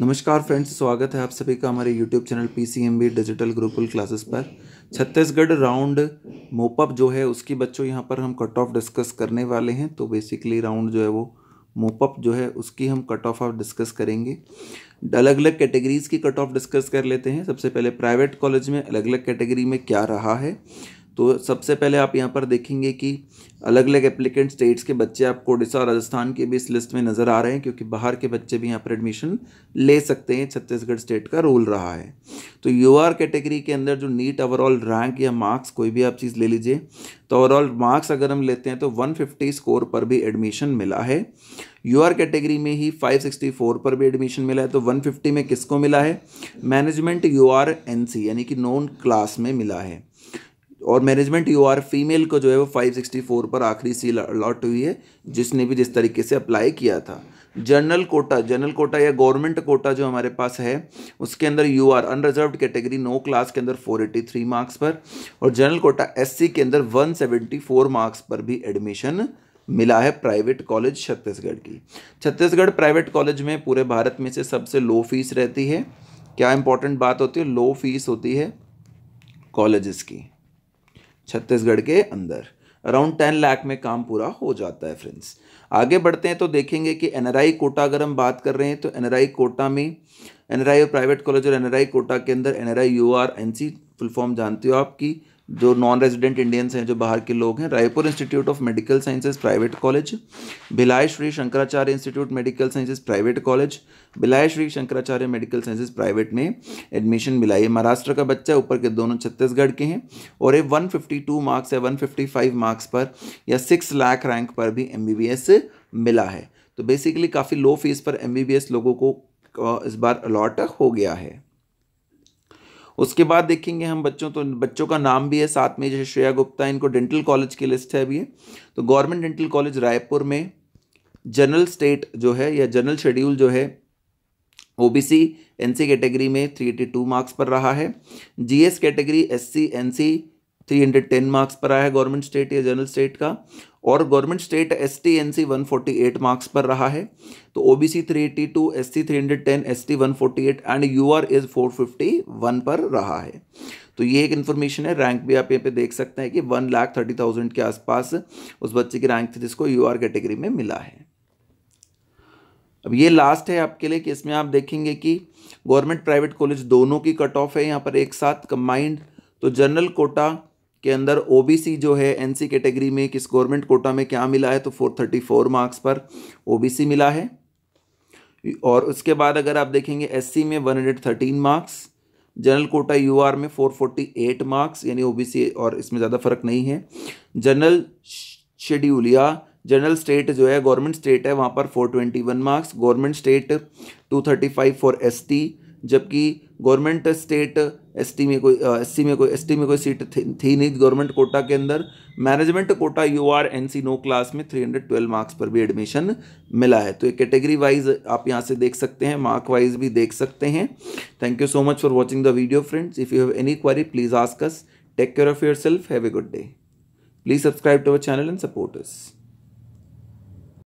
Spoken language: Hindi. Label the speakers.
Speaker 1: नमस्कार फ्रेंड्स स्वागत है आप सभी का हमारे YouTube channel P C M B digital ग्रुपल क्लासेस पर छत्तीसगढ़ राउंड मोपअप जो है उसकी बच्चों यहाँ पर हम कट ऑफ डिस्कस करने वाले हैं तो बेसिकली राउंड जो है वो मोपअप जो है उसकी हम कट ऑफ आप डिस्कस करेंगे अलग अलग कैटेगरीज़ की कट ऑफ डिस्कस कर लेते हैं सबसे पहले प्राइवेट कॉलेज में अलग अलग कैटेगरी में क्या रहा है तो सबसे पहले आप यहाँ पर देखेंगे कि अलग अलग एप्लीकेंट स्टेट्स के बच्चे आपको उड़ीसा और राजस्थान के भी इस लिस्ट में नज़र आ रहे हैं क्योंकि बाहर के बच्चे भी यहाँ पर एडमिशन ले सकते हैं छत्तीसगढ़ स्टेट का रोल रहा है तो यू कैटेगरी के अंदर जो नीट ओवरऑल रैंक या मार्क्स कोई भी आप चीज़ ले लीजिए तो ओवरऑल मार्क्स अगर हम लेते हैं तो वन स्कोर पर भी एडमिशन मिला है यू आर कैटेगरी में ही फोर पर भी एडमिशन मिला है तो फिफ्टी में किसको मिला है management U R N C यानी कि नॉन क्लास में मिला है और मैनेजमेंट यू आर फीमेल को जो है वो 564 पर आखिरी सील अलॉट हुई है जिसने भी जिस तरीके से अप्लाई किया था जनरल कोटा जनरल कोटा या गवर्नमेंट कोटा जो हमारे पास है उसके अंदर U R unreserve category no class के अंदर 483 मार्क्स पर और जनरल कोटा एससी के अंदर 174 मार्क्स पर भी एडमिशन मिला है प्राइवेट कॉलेज छत्तीसगढ़ की छत्तीसगढ़ प्राइवेट कॉलेज में पूरे भारत में से सबसे लो फीस रहती है क्या इंपॉर्टेंट बात होती है लो फीस होती है कॉलेजेस की छत्तीसगढ़ के अंदर अराउंड टेन लाख में काम पूरा हो जाता है फ्रेंड्स आगे बढ़ते हैं तो देखेंगे कि एनआरआई कोटा अगर हम बात कर रहे हैं तो एनआरआई कोटा में एनआरआई प्राइवेट कॉलेज और एनआरआई कोटा के अंदर NRI R NC full form जानते हो आपकी जो नॉन रेजिडेंट इंडियंस हैं जो बाहर के लोग हैं Raipur institute of medical sciences private college Bhilai Shri Shankaracharya institute medical sciences private college Bhilai Shri Shankaracharya medical sciences private में एडमिशन मिला है महाराष्ट्र का बच्चा ऊपर के दोनों छत्तीसगढ़ के हैं और ये 152 मार्क्स या 155 मार्क्स पर या सिक्स लाख रैंक पर भी एम मिला है तो बेसिकली काफ़ी लो फीस पर एम लोगों को इस बार अलॉट हो गया है उसके बाद देखेंगे हम बच्चों तो बच्चों का नाम भी है साथ में जैसे श्रेया गुप्ता इनको डेंटल कॉलेज की लिस्ट है अभी तो गवर्नमेंट डेंटल कॉलेज रायपुर में जनरल स्टेट जो है या जनरल शेड्यूल जो है ओबीसी एनसी कैटेगरी में 382 मार्क्स पर रहा है GS category SC NC three hundred ten marks पर आया है गवर्नमेंट स्टेट या जनरल स्टेट का और government state S T N C one forty eight marks पर रहा है तो O B C three eighty two S C three hundred ten S T one forty eight and U R is four fifty one पर रहा है तो ये एक इन्फॉर्मेशन है रैंक भी आप यहाँ पे देख सकते हैं कि वन लाख थर्टी थाउजेंड के आसपास उस बच्चे की रैंक थी जिसको यू आर कैटेगरी में मिला है अब ये लास्ट है आपके लिए कि इसमें आप देखेंगे कि गवर्नमेंट प्राइवेट कॉलेज दोनों की कट ऑफ है यहाँ पर एक साथ कंबाइंड तो जनरल कोटा के अंदर ओबीसी जो है एनसी कैटेगरी में किस गवर्नमेंट कोटा में क्या मिला है तो 434 मार्क्स पर ओबीसी मिला है और उसके बाद अगर आप देखेंगे एससी में 113 मार्क्स जनरल कोटा यूआर में 448 मार्क्स यानी ओबीसी और इसमें ज़्यादा फर्क नहीं है जनरल शेड्यूल या जनरल स्टेट जो है गवर्नमेंट स्टेट है वहाँ पर 421 marks government state 235 for ST जबकि गवर्नमेंट स्टेट एस में कोई एस में कोई एस में कोई सीट थी, थी नहीं गवर्नमेंट कोटा के अंदर management quota U R N C no class में थ्री हंड्रेड ट्वेल्व मार्क्स पर भी एडमिशन मिला है तो ये कैटेगरी वाइज आप यहाँ से देख सकते हैं मार्क वाइज भी देख सकते हैं thank you so much for watching the video friends if you have any query please ask us take care of your self have a good day please subscribe to our channel and support